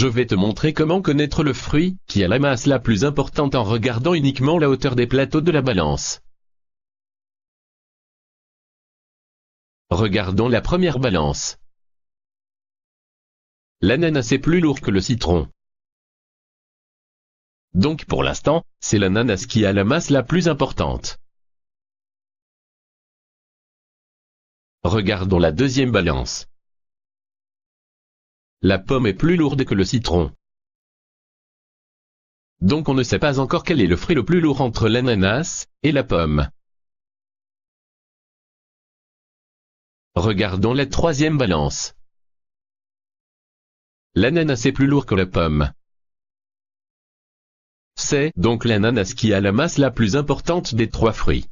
Je vais te montrer comment connaître le fruit, qui a la masse la plus importante en regardant uniquement la hauteur des plateaux de la balance. Regardons la première balance. L'ananas est plus lourd que le citron. Donc pour l'instant, c'est l'ananas qui a la masse la plus importante. Regardons la deuxième balance. La pomme est plus lourde que le citron. Donc on ne sait pas encore quel est le fruit le plus lourd entre l'ananas et la pomme. Regardons la troisième balance. L'ananas est plus lourd que la pomme. C'est donc l'ananas qui a la masse la plus importante des trois fruits.